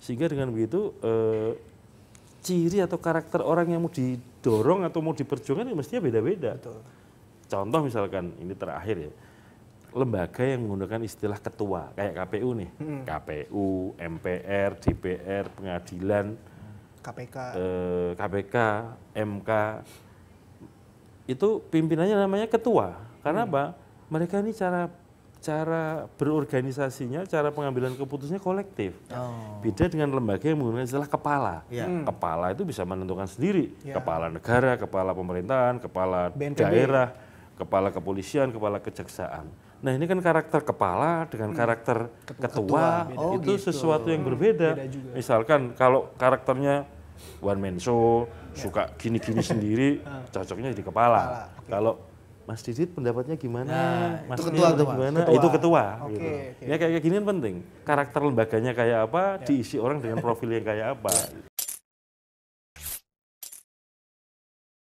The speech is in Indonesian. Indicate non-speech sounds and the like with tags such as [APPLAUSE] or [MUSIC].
Sehingga dengan begitu eh, ciri atau karakter orang yang mau didorong atau mau diperjuangkan ya mestinya beda-beda. Contoh misalkan ini terakhir ya. Lembaga yang menggunakan istilah ketua kayak KPU nih. Hmm. KPU, MPR, DPR, pengadilan, KPK, eh, KPK, MK itu pimpinannya namanya ketua. Karena hmm. apa? Mereka ini cara cara berorganisasinya, cara pengambilan keputusnya kolektif. Oh. Beda dengan lembaga yang menggunakan istilah kepala. Ya. Hmm. Kepala itu bisa menentukan sendiri, Ya. kepala negara, kepala pemerintahan, kepala BNPB. daerah, kepala kepolisian, kepala kejaksaan. Nah ini kan karakter kepala dengan hmm. karakter hmm. ketua, ketua oh, itu gitu. sesuatu yang berbeda. Misalkan kalau karakternya one man show, ya. suka gini-gini sendiri, [LAUGHS] ah. cocoknya jadi kepala. kepala. Okay. Kalau Mas Didit pendapatnya gimana? Nah, Mas itu ketua, ketua, gimana? Ketua. Itu ketua. Okay, gitu. okay. Ya kayak, kayak gini kan penting. Karakter lembaganya kayak apa, Yeah. diisi orang dengan profil yang kayak apa. Ya.